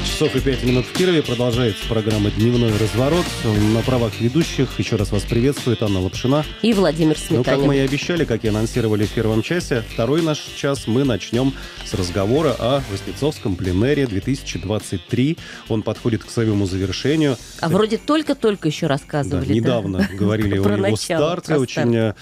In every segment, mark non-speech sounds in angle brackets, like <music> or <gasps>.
12 часов и 5 минут в Кирове. Продолжается программа «Дневной разворот». На правах ведущих еще раз вас приветствует Анна Лапшина. И Владимир Сметанин. Ну, как мы и обещали, как и анонсировали в первом часе, второй наш час мы начнем с разговора о Воснецовском пленэре 2023. Он подходит к своему завершению. А вроде только-только еще рассказывали. Да, недавно да? говорили <laughs> о его старте. Очень э,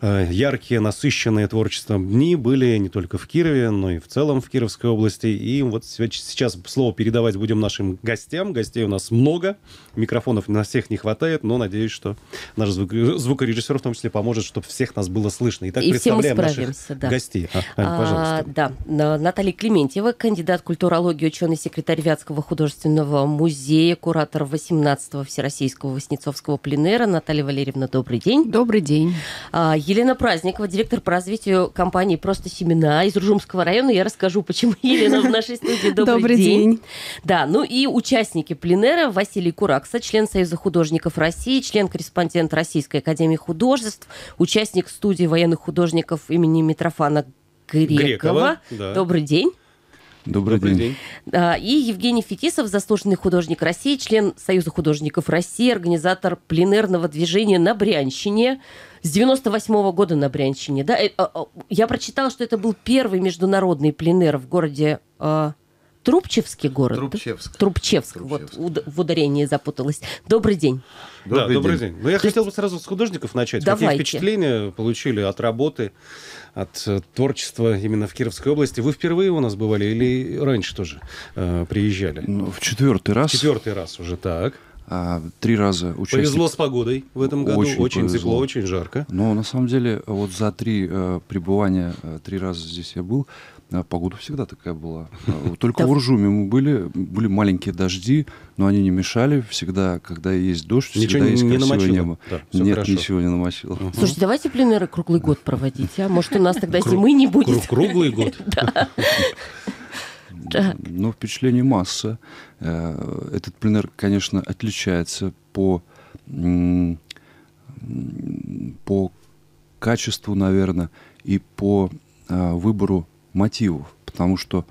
Э, яркие, насыщенные творчеством дни были не только в Кирове, но и в целом в Кировской области. И вот сейчас слово передавать будем нашим гостям. Гостей у нас много, микрофонов на всех не хватает, но надеюсь, что наш звук... звукорежиссер в том числе поможет, чтобы всех нас было слышно. Итак, и представляем наших да. гостей. А, Ань, а, пожалуйста. А, да, Наталья Клементьева, кандидат культурологии, ученый секретарь Вятского художественного музея, куратор 18-го Всероссийского Васнецовского пленера. Наталья Валерьевна, добрый день. Добрый день. А, Елена Праздникова, директор по развитию компании «Просто семена» из Ружумского района. Я расскажу, почему <laughs> Елена в нашей студии. Добрый, Добрый день. день. Да, ну и участники пленера Василий Куракса, член Союза художников России, член-корреспондент Российской академии художеств, участник студии военных художников имени Митрофана Грекова. Грекова да. Добрый день. Добрый, Добрый день. день. А, и Евгений Фетисов, заслуженный художник России, член Союза художников России, организатор пленерного движения на Брянщине с 98 -го года на Брянщине, да? Э, э, э, я прочитала, что это был первый международный пленер в городе э, Трубчевский город. Трубчевск. Да? Трубчевск. Трубчевск. Вот в ударении запуталась. Добрый день. Добрый да, добрый день. день. Ну, я хотел бы сразу с художников начать. Давайте. Какие впечатления получили от работы, от творчества именно в Кировской области? Вы впервые у нас бывали или раньше тоже э, приезжали? Ну, в четвертый раз. В четвертый раз уже так. А, три раза участник... Повезло с погодой в этом году, очень, очень повезло. тепло, очень жарко. Но на самом деле вот за три э, пребывания, э, три раза здесь я был, э, погода всегда такая была. <laughs> Только в Уржуме мы были, были маленькие дожди, но они не мешали. Всегда, когда есть дождь, ничего всегда есть не красивое небо. Нет, ничего не намочило. Угу. Слушайте, давайте пленеры круглый год проводить, а? Может, у нас тогда зимы не будет? Круглый год? <laughs> <laughs> Так. Но впечатление масса. Э, этот пленер, конечно, отличается по, по качеству, наверное, и по э, выбору мотивов. Потому что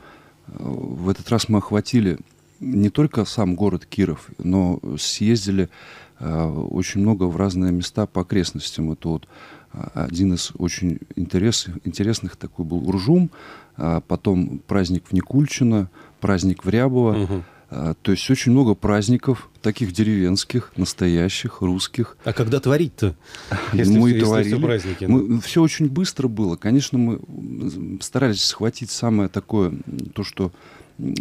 э, в этот раз мы охватили не только сам город Киров, но съездили очень много в разные места по окрестностям. Это вот один из очень интерес, интересных такой был Уржум, а потом праздник в Никульчино, праздник в Рябово. Угу. то есть очень много праздников, таких деревенских, настоящих, русских. А когда творить-то? <laughs> мы все, творили. Если все праздники. Мы, ну. все очень быстро было. Конечно, мы старались схватить самое такое, то, что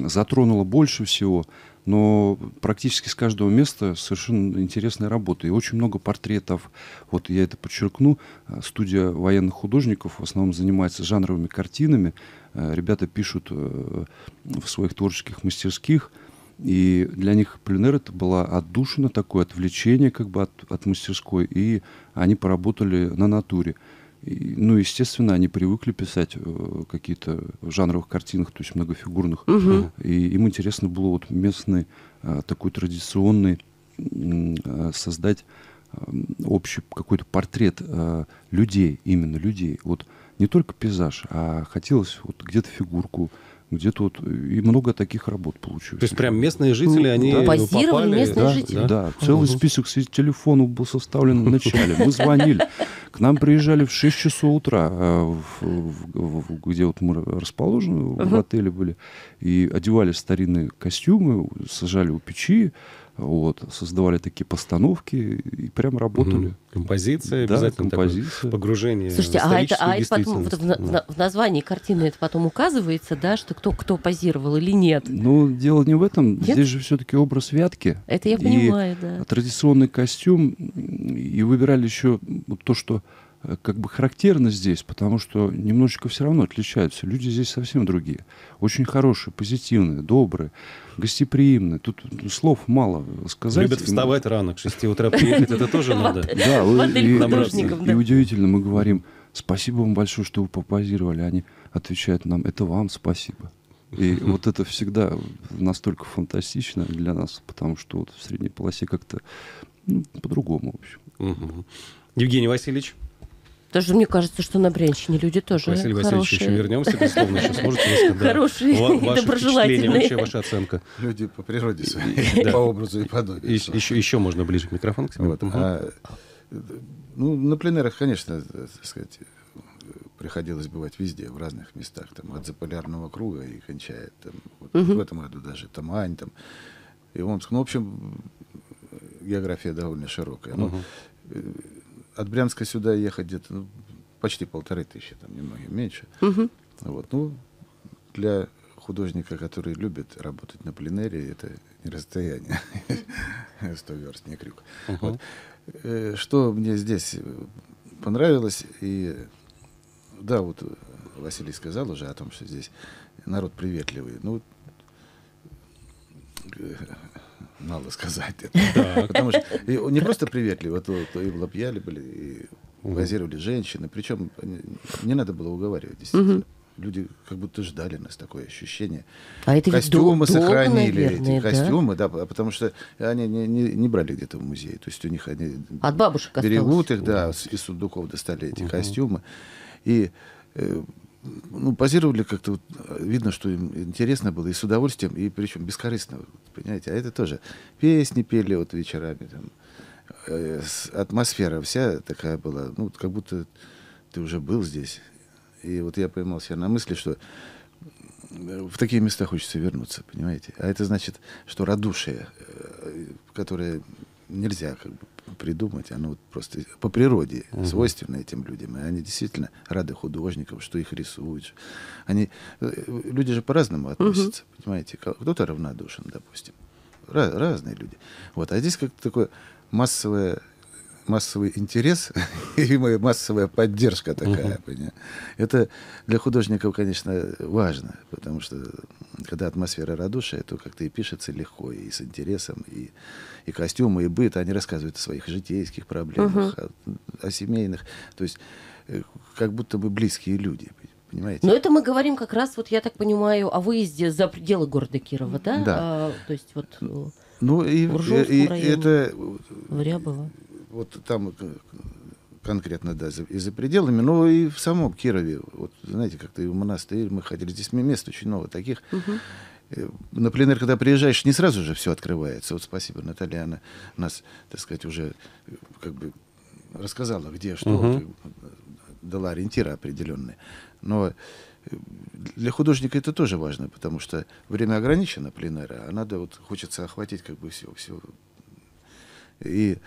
затронуло больше всего но практически с каждого места совершенно интересная работа. И очень много портретов. Вот я это подчеркну. Э, студия военных художников в основном занимается жанровыми картинами. Э, ребята пишут э, в своих творческих мастерских. И для них пленер это была отдушина, такое отвлечение как бы от, от мастерской. И они поработали на натуре ну, естественно, они привыкли писать э, какие-то в жанровых картинах, то есть многофигурных. Угу. И им интересно было вот местный а, такой традиционный а, создать общий какой-то портрет а, людей, именно людей. Вот не только пейзаж, а хотелось вот где-то фигурку, где-то вот э, и много таких работ получилось. То есть прям местные ну, жители, ну, они да. позировали местные да, жители. Да, да. целый список телефонов был составлен в начале. Мы звонили. <laughs> К нам приезжали в 6 часов утра, э, где вот мы расположены, в отеле были, и одевали старинные костюмы, сажали у печи, вот, создавали такие постановки и прям работали. Угу. Композиция да, обязательно композиция. Такое погружение Слушайте, в а это, а это потом вот в, да. в названии картины это потом указывается, да, что кто, кто позировал или нет? Ну, дело не в этом. Нет? Здесь же все-таки образ вятки. Это я понимаю, и да. традиционный костюм. И выбирали еще то, что как бы характерно здесь, потому что немножечко все равно отличаются. Люди здесь совсем другие. Очень хорошие, позитивные, добрые, гостеприимные. Тут ну, слов мало сказать. Любят вставать рано, к 6 утра приехать, это тоже надо. <laughs> Да, и удивительно, мы говорим, спасибо вам большое, что вы попозировали. А они отвечают нам, это вам спасибо. И <laughs> вот это всегда настолько фантастично для нас, потому что вот в средней полосе как-то ну, по-другому, в общем. Евгений Васильевич, Потому мне кажется, что на Брянщине люди тоже Василий Васильевич, хорошие. еще вернемся, безусловно, еще сможете высказать. Хорошие Ваши впечатления, вообще ваша оценка. Люди по природе своей, по образу и подобию. Еще можно ближе к микрофону. А, ну, на пленерах, конечно, так сказать, приходилось бывать везде, в разных местах, там, от заполярного круга и кончая, там, вот, угу. в этом году даже, там, там, и Омск. Ну, в общем, география довольно широкая. Угу. Ну, от Брянска сюда ехать где-то ну, почти полторы тысячи, там немного меньше. Угу. Вот, ну, для художника, который любит работать на пленэре, это не расстояние, 100 <laughs> верст, не крюк. Э, что мне здесь э, понравилось, и да, вот Василий сказал уже о том, что здесь народ приветливый. Ну, э, надо сказать это. Потому что не просто приветливо, то, то и лобьяли были, и газировали женщины. Причем не надо было уговаривать, действительно. Люди как будто ждали нас, такое ощущение. А это костюмы дом, сохранили, наверное, эти да? костюмы, да, потому что они не, не, не брали где-то в музее. То есть у них они От бабушек берегут осталось. их, да, из сундуков достали эти угу. костюмы. И э, ну, позировали как-то, вот, видно, что им интересно было, и с удовольствием, и причем бескорыстно, понимаете, а это тоже. Песни пели вот вечерами, там, э, атмосфера вся такая была, ну, вот как будто ты уже был здесь. И вот я поймал себя на мысли, что э, в такие места хочется вернуться, понимаете? А это значит, что радушие, э, которое нельзя как бы придумать, оно вот просто по природе угу. свойственно этим людям. И они действительно рады художникам, что их рисуют. Они, э, люди же по-разному относятся, угу. понимаете. Кто-то равнодушен, допустим. Раз, разные люди. Вот. А здесь как-то такое массовое массовый интерес <laughs> и массовая поддержка такая. Uh-huh. Это для художников, конечно, важно, потому что когда атмосфера радушия, то как-то и пишется легко, и с интересом, и и костюмы, и быт, они рассказывают о своих житейских проблемах, угу. о, о семейных. То есть э, как будто бы близкие люди, понимаете? Но это мы говорим как раз, вот я так понимаю, о выезде за пределы города Кирова, да? Да. А, то есть вот... Э, ну и, и районе, это... Рябово. Вот там э, конкретно, да, за, и за пределами, но ну, и в самом Кирове. Вот, знаете, как-то и в монастырь мы ходили. Здесь мест очень много таких. Угу. Э, на пленер, когда приезжаешь, не сразу же все открывается. Вот спасибо, Наталья, она нас, так сказать, уже э, как бы рассказала, где что, Uh-huh. дала ориентиры определенные. Но для художника это тоже важно, потому что время ограничено пленера, а надо вот хочется охватить как бы все, все. И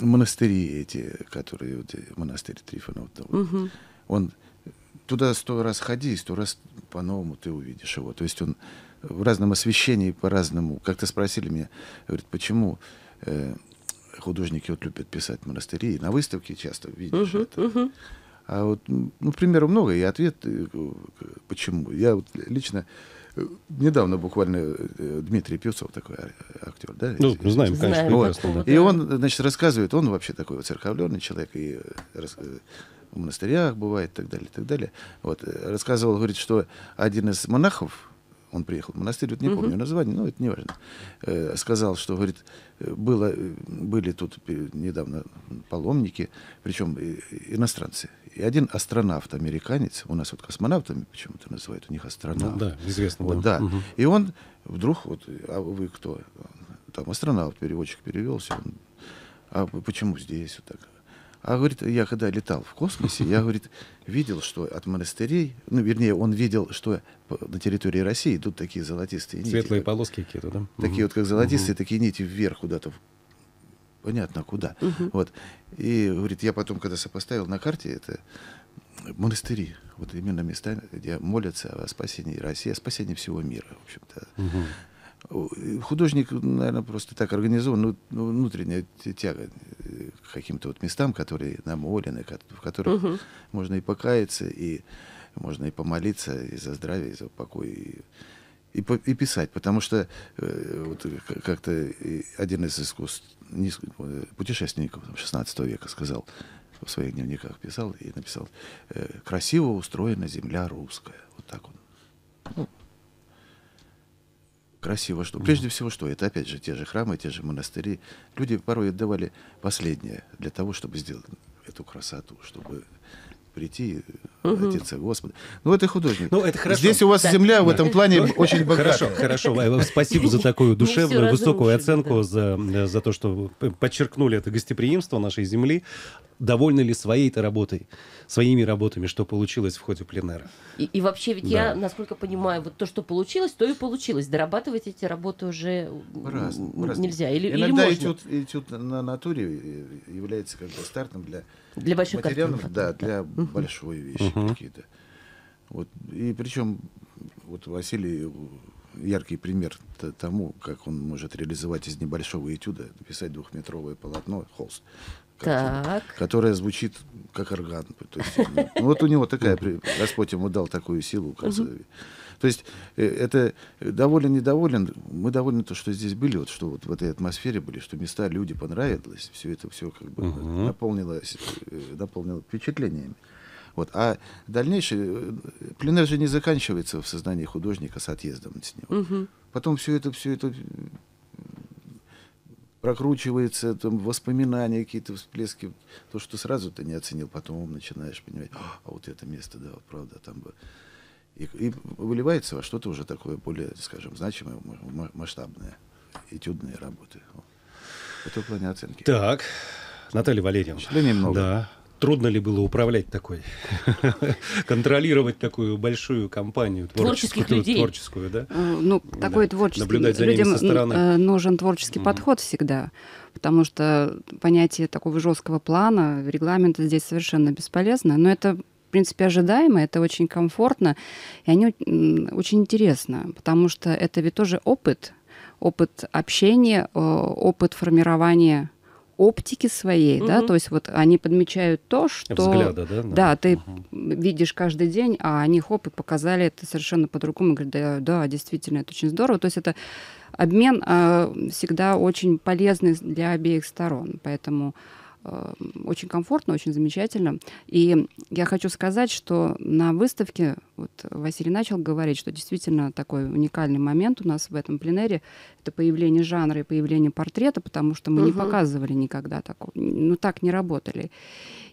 монастыри эти, которые вот, монастырь Трифонов, да, вот, угу. он туда сто раз ходи, сто раз по-новому ты увидишь его. То есть он в разном освещении по-разному. Как-то спросили меня, говорит, почему э, художники вот любят писать монастыри, на выставке часто видишь uh-huh, это. Uh-huh. А вот, ну, примеров много, и ответ э, почему. Я вот лично э, недавно буквально э, Дмитрий Певцов такой а, актер, да? Ну, знаем, конечно, вот. И он, значит, рассказывает, он вообще такой вот церковленный человек, и в монастырях бывает, и так далее, и так далее. Вот, рассказывал, говорит, что один из монахов, он приехал в монастырь, вот не помню угу. название, но это не важно, э, сказал, что, говорит, было, э, были тут недавно паломники, причем э, иностранцы. И один астронавт американец, у нас вот космонавтами почему-то называют, у них астронавт. Ну, да, известно. Вот, да. да. Угу. И он вдруг, вот, а вы кто? Там астронавт, переводчик перевелся, он, а почему здесь вот так? А говорит, я когда летал в космосе, я, говорит, видел, что от монастырей, ну, вернее, он видел, что на территории России идут такие золотистые нити. Светлые полоски какие-то, да? Такие вот, как золотистые, такие нити вверх куда-то понятно куда. Угу. Вот. И говорит, я потом, когда сопоставил на карте, это монастыри, вот именно места, где молятся о спасении России, о спасении всего мира, в общем-то. Угу. Художник, наверное, просто так организован, ну, ну внутренняя тяга э, к каким-то вот местам, которые намолены, в которых угу. можно и покаяться, и можно и помолиться, и за здравие, и за покой, и, и, и писать. Потому что э, вот, как-то один из искусств, не, э, путешественников 16 века сказал, в своих дневниках писал и написал, э, «Красиво устроена земля русская». Вот так он. Ну, красиво, что прежде всего что это опять же те же храмы, те же монастыри. Люди порой отдавали последнее для того, чтобы сделать эту красоту, чтобы прийти угу. Отец Господа. Ну, это художник. Ну, это хорошо. Здесь у вас да. земля в этом плане да. Ну, <laughs> очень богата. Хорошо, хорошо. спасибо за такую <laughs> душевную, высокую оценку, за, за то, что подчеркнули это гостеприимство нашей земли. Довольны ли своей-то работой, своими работами, что получилось в ходе пленера? И, и вообще, ведь да. я, насколько понимаю, вот то, что получилось, то и получилось. Дорабатывать эти работы уже раз, раз. нельзя. Или, Иногда или можно. Этюд, этюд на натуре является как бы стартом для, для большой материалов, картинок. да, для угу. большой вещи вещи угу. какие-то. Вот. И причем вот Василий э, яркий пример тому, как он может реализовать из небольшого этюда написать двухметровое полотно, холст, так. которое звучит как орган. То есть, ну, ну вот у него такая, Господь ему дал такую силу. Как, угу. То есть э, это доволен, недоволен. Мы довольны то, что здесь были, вот что вот в этой атмосфере были, что места, люди понравились все это все как бы угу. наполнилось, э, наполнило впечатлениями. Вот. А дальнейший э, пленер же не заканчивается в сознании художника с отъездом с него. Угу. Потом все это, все это э, прокручивается, там воспоминания, какие-то всплески, то, что сразу ты не оценил, потом начинаешь понимать, а вот это место, да, вот правда, там бы. И, и выливается во что-то уже такое более, скажем, значимое, масштабное, этюдные работы. Это в плане оценки. Так, Наталья Валерьевна. Впечатлений много. Да. Трудно ли было управлять такой, <laughs> контролировать такую большую компанию творческих, творческую, людей. творческую, да? Э, ну, такой да. творческий. Наблюдать за людям со стороны. Э, нужен творческий mm подход всегда, потому что понятие такого жесткого плана, регламента здесь совершенно бесполезно. Но это в принципе, ожидаемо, это очень комфортно, и они очень интересно, потому что это ведь тоже опыт, опыт общения, опыт формирования оптики своей, угу. да, то есть вот они подмечают то, что... Взгляда, да? Да, да ты угу. видишь каждый день, а они, хоп, и показали это совершенно по-другому. Говорят, да, да, действительно, это очень здорово. То есть это обмен э, всегда очень полезный для обеих сторон, поэтому... Э, очень комфортно, очень замечательно. И я хочу сказать, что на выставке, вот Василий начал говорить, что действительно такой уникальный момент у нас в этом пленере – это появление жанра и появление портрета, потому что мы угу. не показывали никогда такого, ну так не работали.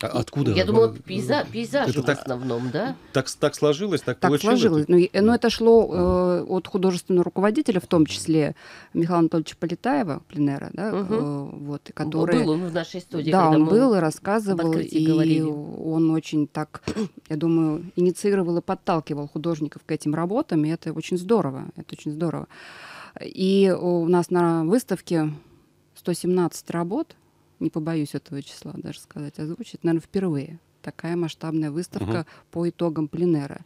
А откуда? Я думала, ну, пейза, пейзаж это в так, основном, да? Так, так сложилось, так, так получилось? сложилось. Ну, но, ну, это шло э, от художественного руководителя, в том числе Михаила Анатольевича Полетаева, пленера, да, угу. э, вот, который... Был он в нашей студии. Да, он был и рассказывал, и говорили. он очень так, <clears throat> я думаю, инициировал и подталкивал художников к этим работам, и это очень здорово, это очень здорово. И у нас на выставке 117 работ, не побоюсь этого числа даже сказать, озвучить, а наверное, впервые такая масштабная выставка угу. по итогам пленера.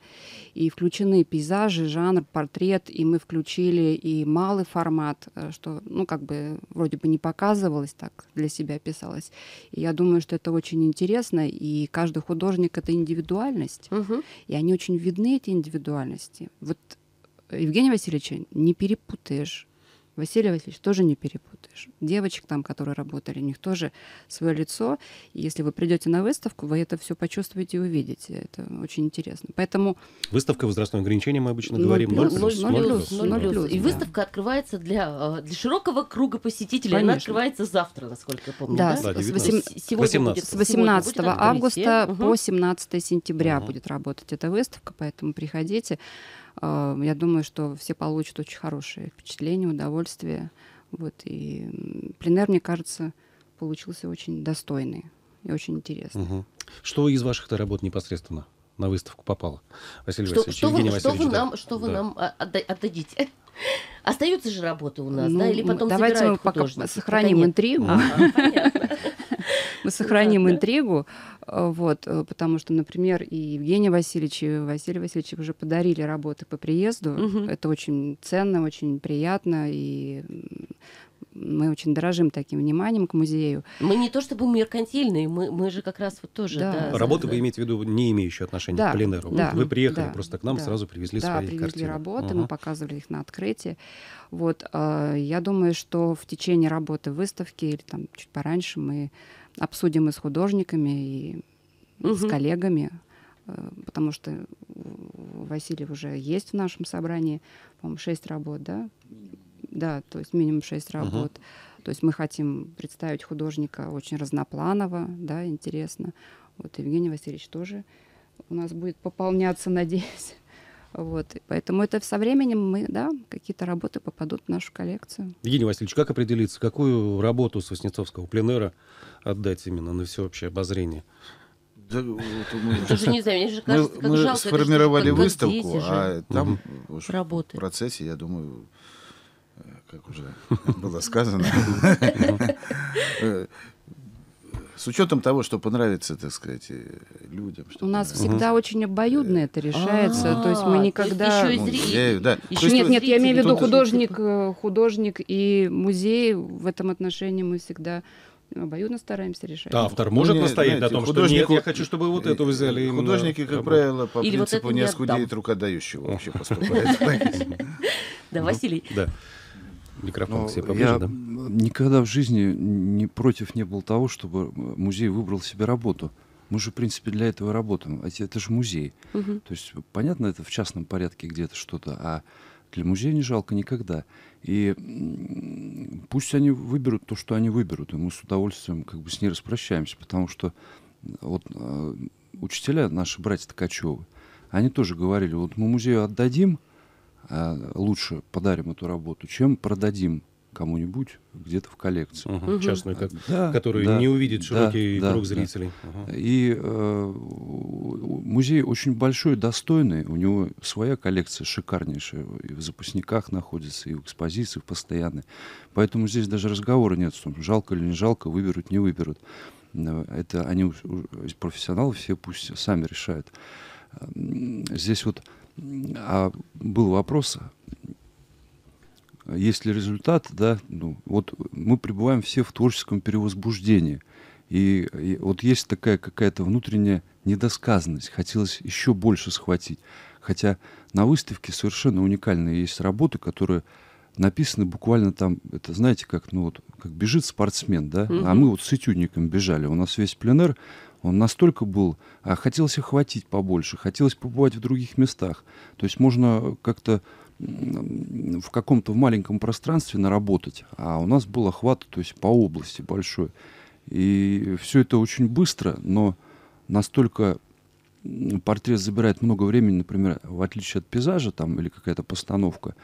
И включены пейзажи, жанр, портрет, и мы включили и малый формат, э, что, ну, как бы вроде бы не показывалось, так для себя писалось. И я думаю, что это очень интересно, и каждый художник — это индивидуальность, угу. и они очень видны, эти индивидуальности. Вот Евгений Васильевич, не перепутаешь, Василий Васильевич тоже не перепутаешь. Девочек там, которые работали, у них тоже свое лицо. И если вы придете на выставку, вы это все почувствуете и увидите. Это очень интересно. Поэтому... Выставка возрастного ограничения, мы обычно ну, говорим, 0 ну, плюс. 0 ну, плюс. И выставка открывается для, э, для широкого круга посетителей. Конечно. Она открывается завтра, насколько я помню. Да, да? да с, 18, сегодня 18. с 18 будет августа по 17 сентября угу. будет работать эта выставка, поэтому приходите. А, я думаю, что все получат очень хорошее впечатление, удовольствие. Вот, и пленер, мне кажется, получился очень достойный и очень интересный. Угу. Что из ваших-то работ непосредственно на выставку попало? Василий что, Васильевич, что Евгений вы, Васильевич, что вы да. нам, что вы да. нам а, отдадите? <laughs> Остаются же работы у нас, ну, да? Или потом Давайте мы пока сохраним пока интригу. Ага, понятно мы сохраним интригу, э, вот, э, потому что, например, и Евгений Васильевич, и Василий Васильевич уже подарили работы по приезду. Это очень ценно, очень приятно, и мы очень дорожим таким вниманием к музею. Мы не то чтобы меркантильные, мы, мы же как раз вот тоже... Да. Да, работы да. вы имеете в виду не имеющие отношения да, к пленеру. Да, вы приехали да, просто к нам, да, сразу привезли да, свои привезли картины. работы, ага. мы показывали их на открытии. Вот, э, я думаю, что в течение работы выставки или там чуть пораньше мы обсудим и с художниками, и угу. с коллегами, э, потому что Василий уже есть в нашем собрании, по-моему, шесть работ, да? Да, то есть минимум шесть работ. Угу. То есть мы хотим представить художника очень разнопланово, да, интересно. Вот Евгений Васильевич тоже у нас будет пополняться, <laughs> надеюсь. Вот, и поэтому это со временем мы, да, какие-то работы попадут в нашу коллекцию. Евгений Васильевич, как определиться, какую работу с Васнецовского пленера отдать именно на всеобщее обозрение? Да, вот мы Слушай, не знаю, же кажется, как мы жалко, сформировали это, выставку, же. а там угу. в процессе, я думаю, э, как уже было сказано, <laughs> С учетом того, что понравится, так сказать, э, людям. Что У нас понравится. всегда очень обоюдно это решается. А-а-а. То есть мы а, никогда... Еще и Да. Еще нет, нет, я имею в виду художник, э, художник и музей. В этом отношении мы всегда обоюдно стараемся решать. А автор может ну, настоять знаете, о том, что нет, я хочу, чтобы вот это взяли. Именно... Художники, как правило, по Или принципу вот не оскудеет рука <laughs> вообще поступает. <laughs> Да, ну, Василий. Микрофон Но ну, поближе, я да? никогда в жизни не против не был того, чтобы музей выбрал себе работу. Мы же, в принципе, для этого работаем. А это же музей. Угу. То есть, понятно, это в частном порядке где-то что-то, а для музея не жалко никогда. И пусть они выберут то, что они выберут, и мы с удовольствием как бы с ней распрощаемся, потому что вот э, учителя наши братья Ткачевы, они тоже говорили, вот мы музею отдадим, Э, лучше подарим эту работу, чем продадим кому-нибудь где-то в коллекцию. Угу, угу. Частную, э, как, да, которую да, не увидит широкий да, круг да, зрителей. Да. Угу. И э, музей очень большой, достойный. У него своя коллекция шикарнейшая. И в запасниках находится, и в экспозициях постоянной. Поэтому здесь даже разговора нет что жалко или не жалко, выберут, не выберут. Это они, профессионалы, все пусть сами решают. Здесь вот а был вопрос, есть ли результат, да, ну, вот мы пребываем все в творческом перевозбуждении. И, и вот есть такая какая-то внутренняя недосказанность, хотелось еще больше схватить. Хотя на выставке совершенно уникальные есть работы, которые написаны буквально там, это знаете, как, ну вот, как бежит спортсмен, да, угу. а мы вот с этюдником бежали, у нас весь пленер, он настолько был, а хотелось охватить побольше, хотелось побывать в других местах, то есть можно как-то в каком-то маленьком пространстве наработать, а у нас был охват, то есть по области большой, и все это очень быстро, но настолько портрет забирает много времени, например, в отличие от пейзажа там или какая-то постановка,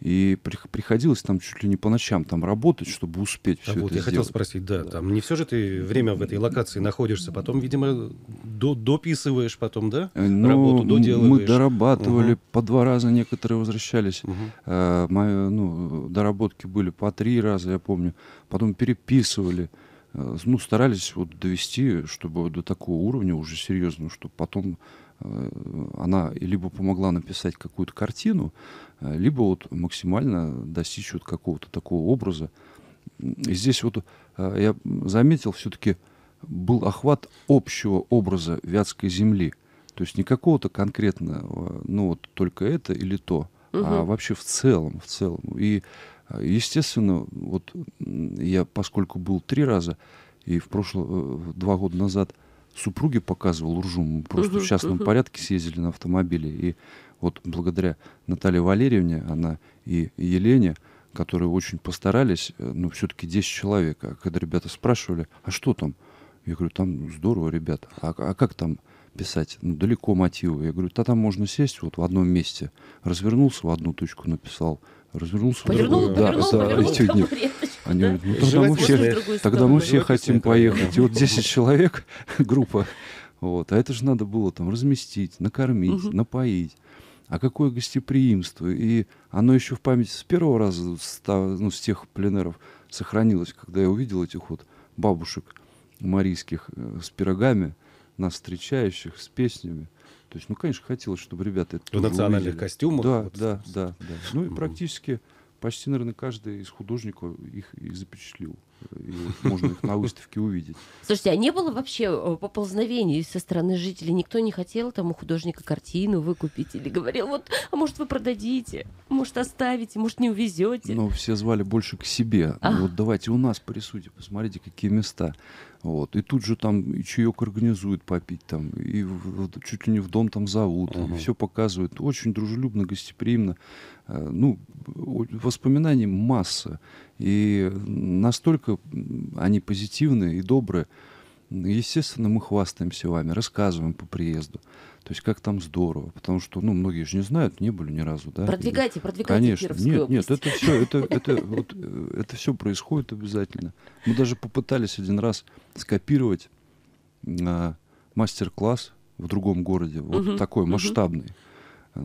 и приходилось там чуть ли не по ночам там работать, чтобы успеть все а это вот я сделать. хотел спросить, да, там не все же ты время в этой локации находишься, потом, видимо, до, дописываешь потом, да, э, Но ну, работу доделываешь? Мы дорабатывали, угу. по два раза некоторые возвращались. Угу. А, э, мои, ну, доработки были по три раза, я помню. Потом переписывали э, ну, старались вот довести, чтобы до такого уровня уже серьезного, чтобы потом Э, она либо помогла написать какую-то картину, э, либо вот максимально достичь вот какого-то такого образа. И здесь вот э, я заметил все-таки был охват общего образа Вятской земли. То есть не какого-то конкретного, ну вот только это или то, угу. а вообще в целом, в целом. И, естественно, вот я, поскольку был три раза, и в прошлое, два года назад – супруге показывал Уржум. Мы просто uh-huh, в частном uh-huh. порядке съездили на автомобиле. И вот благодаря Наталье Валерьевне, она и Елене, которые очень постарались, э, ну, все-таки 10 человек. А когда ребята спрашивали, а что там? Я говорю, там здорово, ребята. А, а как там писать? Ну, далеко мотивы. Я говорю, да там можно сесть вот в одном месте. Развернулся в одну точку, написал. Развернулся повернул, в другую. Повернул, да, повернул, да, повернул, <laughs> да, повернул, они да? говорят, ну, тогда мы все, тогда мы все хотим поехать. И вот 10 человек, <laughs> группа, вот, а это же надо было там разместить, накормить, угу. напоить. А какое гостеприимство! И оно еще в памяти с первого раза, ну, с тех пленеров сохранилось, когда я увидел этих вот бабушек марийских э, с пирогами, нас встречающих с песнями. То есть, ну, конечно, хотелось, чтобы ребята это В национальных увидели. костюмах. Да, вот. да, да, да. Ну и практически... mm почти, наверное, каждый из художников их и запечатлил можно их на выставке увидеть. Слушайте, а не было вообще э, поползновений со стороны жителей? Никто не хотел там у художника картину выкупить или говорил, вот, а может вы продадите, может оставите, может не увезете? Ну, все звали больше к себе. А. Вот давайте у нас порисуйте, посмотрите, какие места. Вот. И тут же там и чаек организуют попить там, и в, чуть ли не в дом там зовут, uh-huh. все показывают. Очень дружелюбно, гостеприимно. Э, ну, воспоминаний масса. И настолько они позитивные и добрые. Естественно, мы хвастаемся вами, рассказываем по приезду. То есть как там здорово, потому что, ну, многие же не знают, не были ни разу, да? Продвигайте, продвигайте Конечно, Кировскую нет, нет, это все, это, это, вот, э, это все происходит обязательно. Мы даже попытались один раз скопировать а, мастер-класс в другом городе, вот угу, такой угу. масштабный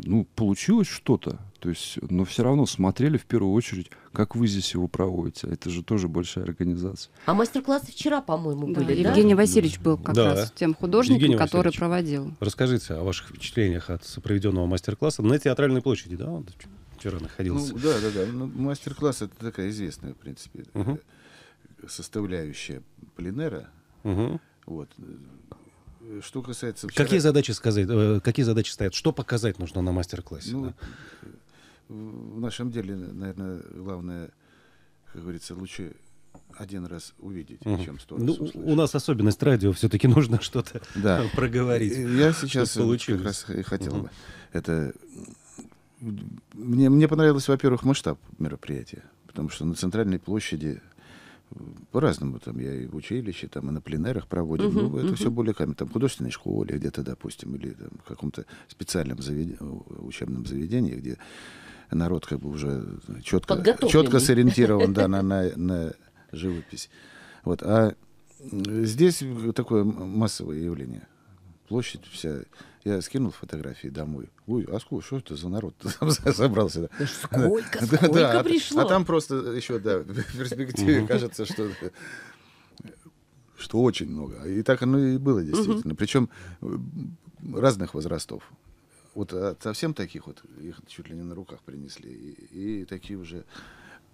ну, получилось что-то. То есть, но все равно смотрели в первую очередь, как вы здесь его проводите. Это же тоже большая организация. А мастер-классы вчера, по-моему, были, да? Евгений Васильевич был как да. раз тем художником, Евгений который Васильевич, проводил. Расскажите о ваших впечатлениях от проведенного мастер-класса на театральной площади, да? Он вчера находился. Ну, да, да, да. Ну, мастер-класс — это такая известная, в принципе, угу. составляющая пленера. Угу. Вот что касается... Вчера... Какие, задачи сказать, э, какие задачи стоят? Что показать нужно на мастер-классе? Ну, да? Э, в нашем деле, наверное, главное, как говорится, лучше один раз увидеть, угу. чем сто ну, раз ну, услышать. У нас особенность радио, все-таки нужно что-то да. <laughs> проговорить. Э, я сейчас как раз хотел угу. бы это... Мне, мне понравилось во-первых, масштаб мероприятия, потому что на центральной площади по-разному, там я и в училище, там и на пленерах проводим, uh-huh, ну, это uh-huh. все более камень, там в художественной школе где-то, допустим, или там, в каком-то специальном завед... Э, учебном заведении, где народ как бы уже э, четко, четко сориентирован да, на, <laughs> на, на живопись. Вот. А здесь такое массовое явление площадь вся. Я скинул фотографии домой. Ой, а сколько, что это за народ <laughs> там собрался? <laughs> Да? Сколько, да, сколько да, а пришло? А, а там просто еще, да, в <laughs> перспективе кажется, что что очень много. И так оно и было действительно. Причем э, разных возрастов. Вот а совсем таких вот, их чуть ли не на руках принесли, и, и такие уже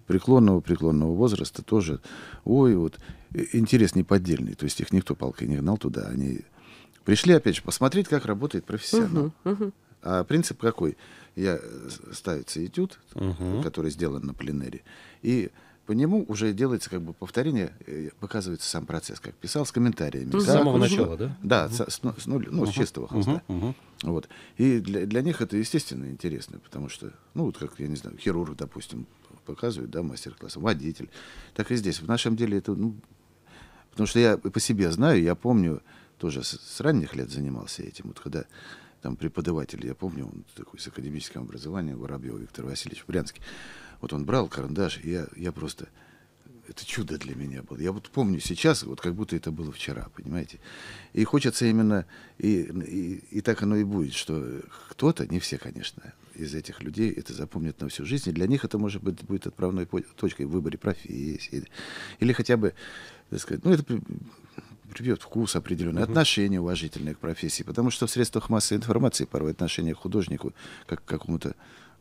преклонного-преклонного возраста тоже, ой, вот, э, интерес неподдельный. То есть их никто палкой не гнал туда, они Пришли, опять же, посмотреть, как работает профессионал. Угу, угу. А принцип какой? Я э, ставится этюд, угу. который сделан на пленере и по нему уже делается как бы повторение, э, показывается сам процесс, как писал, с комментариями. С самого ушло, начала, да? Да, угу. с, с, ну, ну, угу. с чистого хвоста. Угу. Угу. Вот. И для, для них это, естественно, интересно, потому что, ну, вот как, я не знаю, хирург, допустим, показывает, да, мастер-класс, водитель. Так и здесь. В нашем деле это, ну, потому что я по себе знаю, я помню, тоже с ранних лет занимался этим. Вот когда там преподаватель, я помню, он такой с академическим образованием, Воробьев Виктор Васильевич Брянский, вот он брал карандаш, и я, я просто... Это чудо для меня было. Я вот помню сейчас, вот как будто это было вчера, понимаете? И хочется именно... И, и, и так оно и будет, что кто-то, не все, конечно, из этих людей это запомнит на всю жизнь. И для них это, может быть, будет отправной точкой в выборе профессии. Или хотя бы, так сказать, ну, это прибьет вкус определенный, угу. отношение уважительное к профессии, потому что в средствах массовой информации порой отношение к художнику как к какому-то,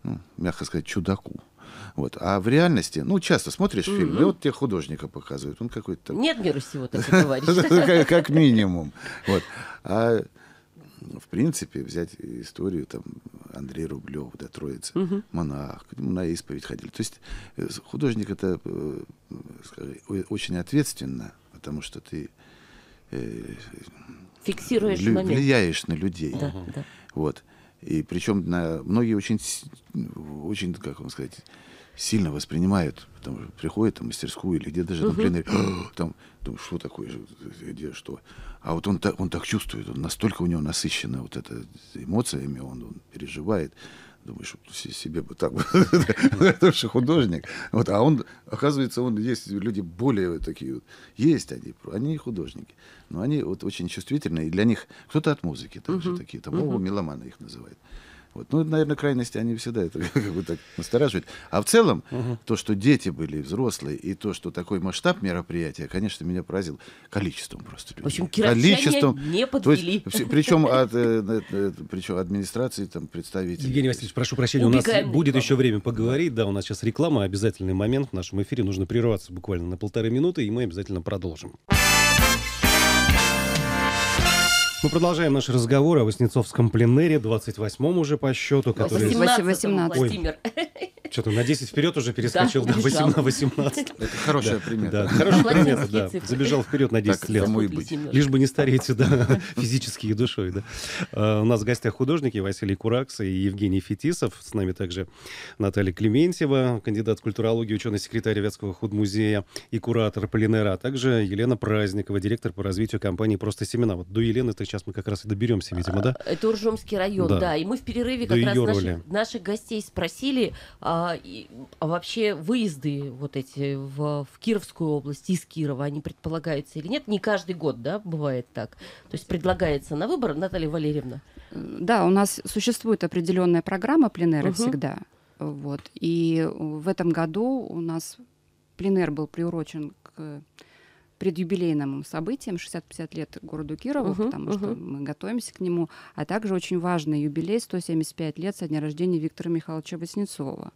ну, мягко сказать, чудаку. Вот. А в реальности, ну, часто смотришь угу. фильм, и вот тебе художника показывают. Он какой-то там... Нет мира всего так <laughs> ну, Как минимум. Вот. А ну, в принципе, взять историю там Андрей Рублев, да, Троица, угу. монах, на исповедь ходили. То есть э, художник это э, скажи, очень ответственно, потому что ты Фиксируешь лю- момент. влияешь на людей. Да, Вот. И причем на многие очень, очень, как вам сказать, сильно воспринимают, потому что приходят в мастерскую или где даже, например, угу. <gasps> там, думаю, что такое, где что. А вот он, он так чувствует, он настолько у него насыщена вот эта эмоциями, он, он переживает, Думаешь, себе бы так, <laughs> потому что художник. Вот, а он, оказывается, он есть люди более такие, вот. есть они, они художники, но они вот очень чувствительные, и для них кто-то от музыки также такие, там, меломаны их называют. Вот. Ну, наверное, крайности, они всегда это <laughs> как бы так настораживают. А в целом, угу. то, что дети были взрослые, и то, что такой масштаб мероприятия, конечно, меня поразил количеством просто людей. В общем, количеством не подвели. есть, <laughs> причем, от, э, э, э, причем администрации, там, представителей. Евгений Васильевич, прошу прощения, Убегаем. у нас будет еще время поговорить. Да, у нас сейчас реклама, обязательный момент в нашем эфире. Нужно прерваться буквально на полторы минуты, и мы обязательно продолжим. Продолжим. Мы продолжаем наш разговор о Воснецовском пленере 28-м уже по счету, который... 18-м, 18 Владимир. Ой, что-то на 10 вперед уже перескочил да, на 18. Это хороший пример. Да, хорошая примета, да. Забежал вперед на 10 лет. Лишь бы не стареете, да, физически и душой, да. А, у нас в гостях художники Василий Куракс и Евгений Фетисов. С нами также Наталья Клементьева, кандидат культурологии, ученый-секретарь Вятского худмузея и куратор Полинера, а также Елена Праздникова, директор по развитию компании «Просто семена». Вот до Елены так сейчас мы как раз и доберемся, видимо, а, да? Это Уржумский район, да. И мы в перерыве как раз наших гостей спросили, а, а, и, а вообще выезды вот эти в, в Кировскую область из Кирова, они предполагаются или нет? Не каждый год, да, бывает так? То есть предлагается на выбор, Наталья Валерьевна? Да, у нас существует определенная программа пленера угу. всегда. Вот. И в этом году у нас пленер был приурочен к предюбилейным событием 60-50 лет городу Кирову, угу, потому угу. что мы готовимся к нему, а также очень важный юбилей 175 лет со дня рождения Виктора Михайловича Васнецова.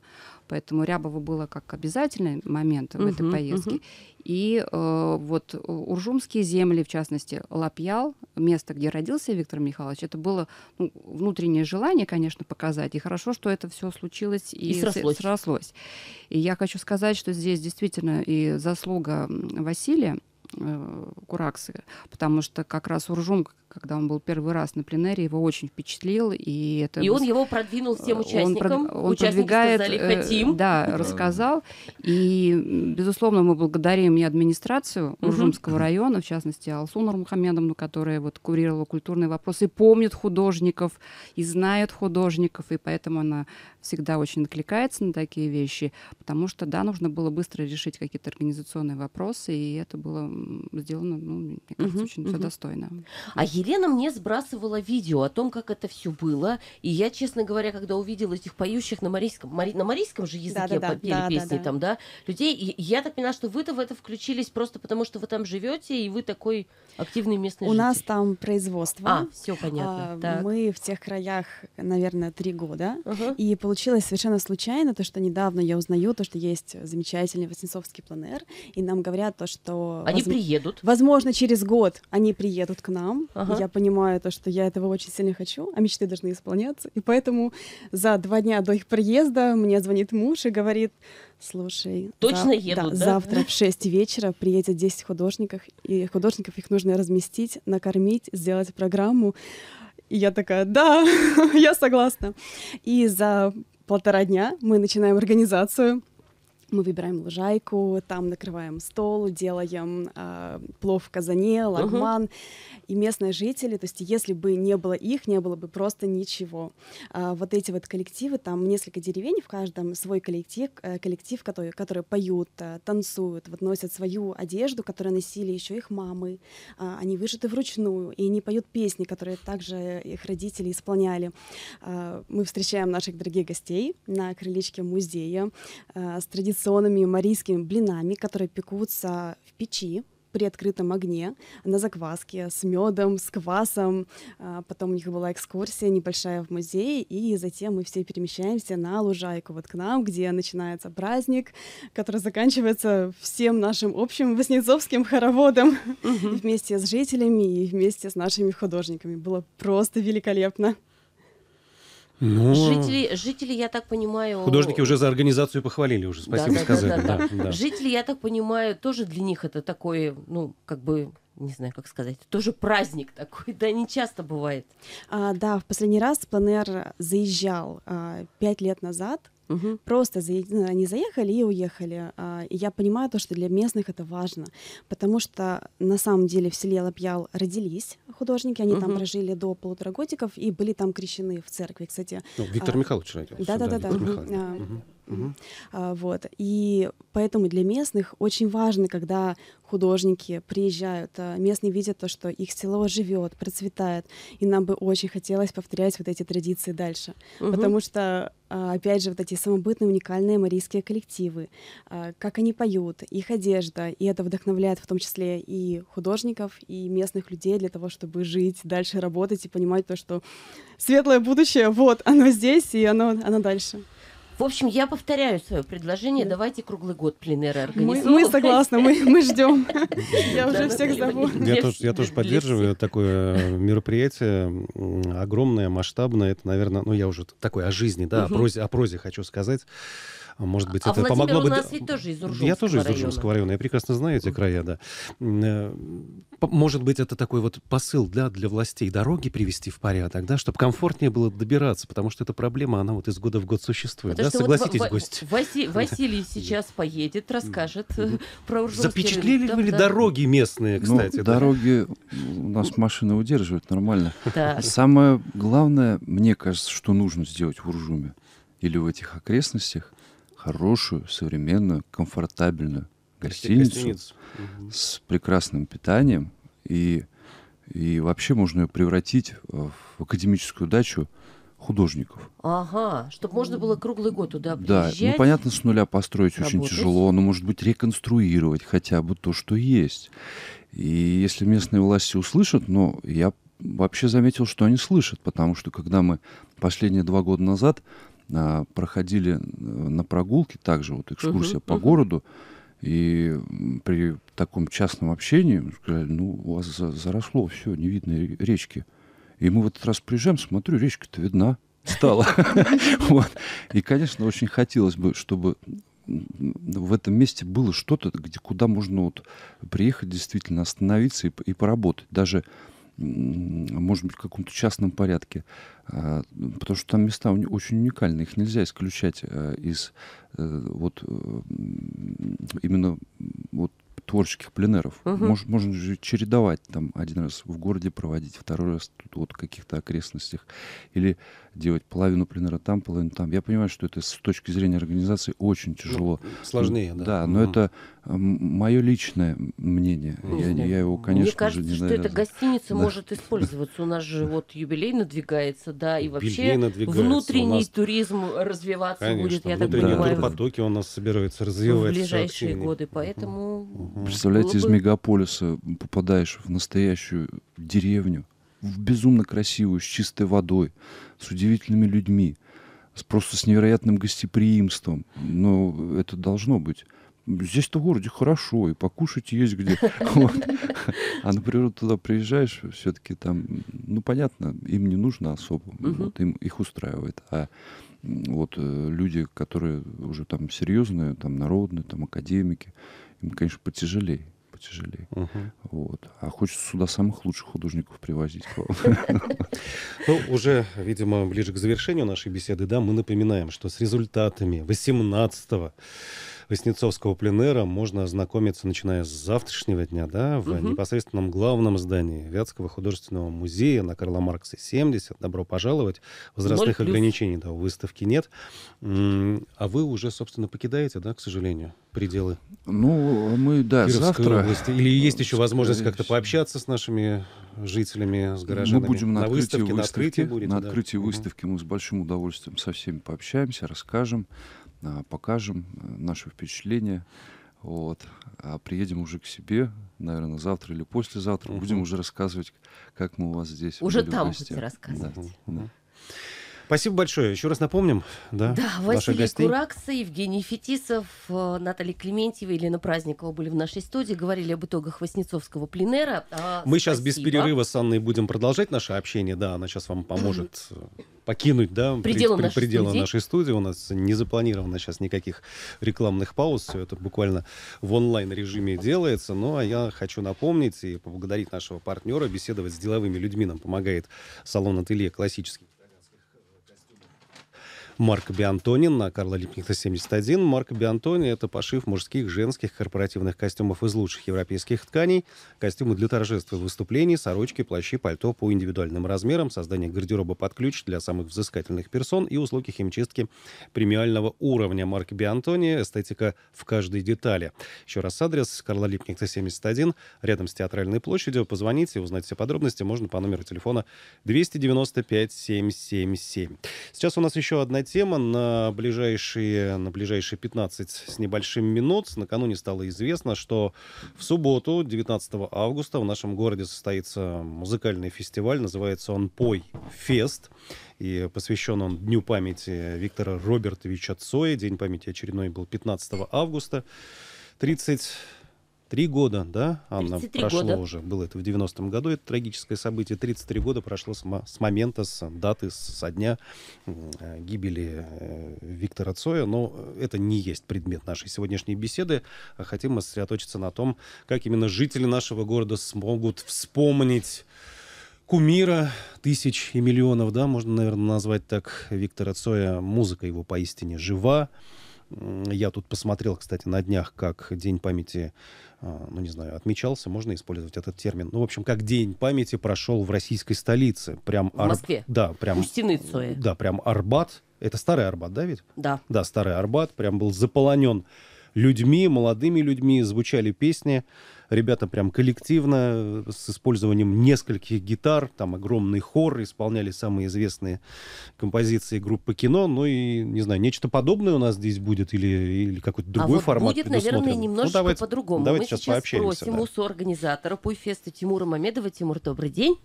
Поэтому Рябово было как обязательный момент в угу, этой поездке. Угу. И э, вот э, Уржумские земли, в частности, Лапьял, место, где родился Виктор Михайлович, это было ну, внутреннее желание, конечно, показать. И хорошо, что это все случилось и, и срослось. срослось. И я хочу сказать, что здесь действительно и заслуга Василия, Э, кураксы, потому что как раз Уржум когда он был первый раз на пленэре, его очень впечатлил. И, это и он его продвинул всем э, участникам. Он, прод... он продвигает, сказали, э, хотим. Да, да, рассказал. И, безусловно, мы благодарим и администрацию Уржумского района, в частности, Алсу Нурмухамедовну, которая вот курировала культурные вопросы, и помнит художников, и знает художников, и поэтому она всегда очень откликается на такие вещи, потому что, да, нужно было быстро решить какие-то организационные вопросы, и это было сделано, ну, мне кажется, очень все достойно. А Елена мне сбрасывала видео о том, как это все было. И я, честно говоря, когда увидела этих поющих на марийском, мари, на марийском же языке да, да, пели да, песни да, да. там, да, людей, и я так поняла, что вы-то в это включились просто потому, что вы там живете, и вы такой активный местный У житель. нас там производство. А, все понятно. А, мы в тех краях, наверное, три года. Угу. И получилось совершенно случайно то, что недавно я узнаю, то, что есть замечательный Воснецовский планер, и нам говорят то, что... Они возм... приедут. Возможно, через год они приедут к нам. Ага. Ага. Я понимаю то, что я этого очень сильно хочу, а мечты должны исполняться. И поэтому за два дня до их приезда мне звонит муж и говорит, слушай, точно за... едут, да, да? Завтра в 6 вечера приедет 10 художников, и художников их нужно разместить, накормить, сделать программу. И я такая, да, <laughs> я согласна. И за полтора дня мы начинаем организацию мы выбираем лужайку, там накрываем стол, делаем э, плов в казане, лагман. Uh-huh. И местные жители, то есть если бы не было их, не было бы просто ничего. Э, вот эти вот коллективы, там несколько деревень, в каждом свой коллектив, э, коллектив который, которые поют, э, танцуют, вот носят свою одежду, которую носили еще их мамы. Э, они вышиты вручную, и они поют песни, которые также их родители исполняли. Э, мы встречаем наших дорогих гостей на крылечке музея э, с традицией традиционными марийскими блинами, которые пекутся в печи при открытом огне на закваске с медом, с квасом. А, потом у них была экскурсия небольшая в музей, и затем мы все перемещаемся на лужайку вот к нам, где начинается праздник, который заканчивается всем нашим общим воснецовским хороводом вместе с жителями и вместе с нашими художниками. Было просто великолепно. Ну, жители, жители, я так понимаю... Художники уже за организацию похвалили уже, спасибо да, сказали. Да, да, да. Да. Жители, я так понимаю, тоже для них это такой, ну, как бы не знаю, как сказать, тоже праздник такой, да, не часто бывает. А, да, в последний раз планер заезжал а, пять лет назад Угу. Просто за... Ну, они заехали и уехали. А, и я понимаю то, что для местных это важно, потому что на самом деле в селе Лапьял родились художники, они угу. там прожили до полутора годиков и были там крещены в церкви, кстати. Ну, Виктор а... Михайлович родился. Да-да-да. да. Угу. А, вот. И поэтому для местных очень важно, когда художники приезжают, а, местные видят то, что их село живет, процветает. И нам бы очень хотелось повторять вот эти традиции дальше. Угу. Потому что, а, опять же, вот эти самобытные, уникальные марийские коллективы, а, как они поют, их одежда. И это вдохновляет в том числе и художников, и местных людей для того, чтобы жить, дальше работать и понимать то, что светлое будущее, вот, оно здесь, и оно, оно дальше. В общем, я повторяю свое предложение. Давайте круглый год пленеры организуем. Мы, мы согласны, мы, мы ждем. <laughs> Я уже всех зову. Я тоже, поддерживаю такое э, мероприятие огромное, масштабное. Это, наверное, ну я уже такой о жизни, да, о прозе, о прозе хочу сказать. А может быть, а это Владимир помогло бы... у нас ведь тоже из Уржумского Я тоже из Уржумского района. района. Я прекрасно знаю эти края, да. Э, может быть, это такой вот посыл для, для властей дороги привести в порядок, да, чтобы комфортнее было добираться, потому что эта проблема, она вот из года в год существует. Потому да? Согласитесь, вот гость. Васи, <laughs> Василий сейчас поедет, расскажет <laughs> про Уржумский Запечатлели район. ли да, дороги местные, ну, кстати? Ну, да? Дороги у нас машины удерживают нормально. А самое главное, мне кажется, что нужно сделать в Уржуме или в этих окрестностях – хорошую, современную, комфортабельную гостиницу, с прекрасным питанием. И, и вообще можно ее превратить в академическую дачу художников. Ага, чтобы можно было круглый год туда приезжать. Да, ну понятно, с нуля построить работать. очень тяжело, но может быть реконструировать хотя бы то, что есть. И если местные власти услышат, но ну, я вообще заметил, что они слышат, потому что когда мы последние два года назад Э, проходили э, на прогулке, также вот экскурсия угу, по угу. городу, и при таком частном общении сказали, ну, у вас за, заросло все, не видно речки. И мы в этот раз приезжаем, смотрю, речка-то видна стала. <laughs> И, конечно, очень хотелось бы, чтобы в этом месте было что-то, где, куда можно вот приехать, действительно остановиться и, и поработать. Даже может быть, в каком-то частном порядке. А, потому что там места очень уникальные, их нельзя исключать э, из э, вот э, именно вот творческих пленеров. Угу. Мож, можно же чередовать там один раз в городе проводить, второй раз тут вот в каких-то окрестностях. Или делать половину пленера там, половину там. Я понимаю, что это с точки зрения организации очень ну, тяжело. Ну, сложнее, да. Да, но mm. это мое личное мнение. Mm. Я, ну, я его, конечно Мне кажется, не что эта гостиница да. может использоваться. У нас же вот юбилей надвигается, да, и вообще внутренний нас... туризм развиваться конечно, будет, я так понимаю. потоки у нас собираются развиваться. В ближайшие годы, поэтому... Представляете, из мегаполиса попадаешь в настоящую деревню, в безумно красивую, с чистой водой, с удивительными людьми, с, просто с невероятным гостеприимством. Но это должно быть. Здесь-то в городе хорошо, и покушать есть где. <laughs> А на природу туда приезжаешь, все-таки там, ну, понятно, им не нужно особо, им их устраивает. А вот э, люди, которые уже там серьезные, там народные, там академики, им, конечно, потяжелее тяжелее. Угу. Вот. А хочется сюда самых лучших художников привозить. <laughs> Ну, уже, видимо, ближе к завершению нашей беседы, да, мы напоминаем, что с результатами 18 Воснецовского пленера можно ознакомиться, начиная с завтрашнего дня, да, в угу. непосредственном главном здании Вятского художественного музея на Карла Маркса 70. Добро пожаловать. Возрастных ограничений, да, у выставки нет. А вы уже, собственно, покидаете, да, к сожалению, пределы? Ну, мы, да, Кировской завтра. Области. Или есть еще э, возможность как-то пообщаться с нашими жителями, с горожанами? Мы будем на, на выставке, выставки, на открытии будет. На да. открытии угу. выставки мы с большим удовольствием со всеми пообщаемся, расскажем покажем э, наши впечатления. Вот. А приедем уже к себе, наверное, завтра или послезавтра. Угу. Будем уже рассказывать, как мы у вас здесь. Уже там будете рассказывать. Да. Да. Спасибо большое. Еще раз напомним, да? Да, Василий гостей. Куракса, Евгений Фетисов, э, Наталья Клементьева, Елена Праздникова были в нашей студии, говорили об итогах Воснецовского пленера. А, Мы спасибо. сейчас без перерыва с Анной будем продолжать наше общение, да, она сейчас вам <clears throat> поможет э, покинуть, да, пределы, при, нашей, пределы студии. нашей студии. У нас не запланировано сейчас никаких рекламных пауз, все это буквально в онлайн-режиме делается. Ну, а я хочу напомнить и поблагодарить нашего партнера, беседовать с деловыми людьми нам помогает салон-ателье «Классический Марк Биантони на Карла Липкнихта 71. Марк Биантони — это пошив мужских, женских, корпоративных костюмов из лучших европейских тканей, костюмы для торжеств и выступлений, сорочки, плащи, пальто по индивидуальным размерам, создание гардероба под ключ для самых взыскательных персон и услуги химчистки премиального уровня. Марк Биантони — эстетика в каждой детали. Еще раз адрес Карла Липкнихта 71, рядом с Театральной площадью. Позвоните, узнать все подробности можно по номеру телефона 295 777. Сейчас у нас еще одна Важная тема на ближайшие, на ближайшие 15 с небольшим минут. Накануне стало известно, что в субботу, 19 августа, в нашем городе состоится музыкальный фестиваль. Называется он «Пой Фест». И посвящен он Дню памяти Виктора Робертовича Цоя. День памяти очередной был 15 августа. 30 33 года, да, Анна, прошло года. уже, было это в 90-м году, это трагическое событие, 33 года прошло с, с момента, с даты, со дня э, гибели э, Виктора Цоя, но это не есть предмет нашей сегодняшней беседы, а хотим мы сосредоточиться на том, как именно жители нашего города смогут вспомнить кумира тысяч и миллионов, да, можно, наверное, назвать так Виктора Цоя. Музыка его поистине жива. Я тут посмотрел, кстати, на днях, как День памяти а, ну не знаю, отмечался, можно использовать этот термин. Ну, в общем, как День памяти прошел в российской столице. Прям в Ар... Москве? Да, прям... У Цоя. Э. Да, прям Арбат. Это старый Арбат, да, ведь? Да. Да, старый Арбат прям был заполонен людьми, молодыми людьми, звучали песни. Ребята прям коллективно, с использованием нескольких гитар, там огромный хор, исполняли самые известные композиции группы кино. Ну и, не знаю, нечто подобное у нас здесь будет или, или какой-то а другой а вот формат будет, наверное, ну, немножечко ну, по-другому. Давайте Мы сейчас, сейчас пообщаемся, спросим да. у соорганизатора Пуйфеста Тимура Мамедова. Тимур, добрый день.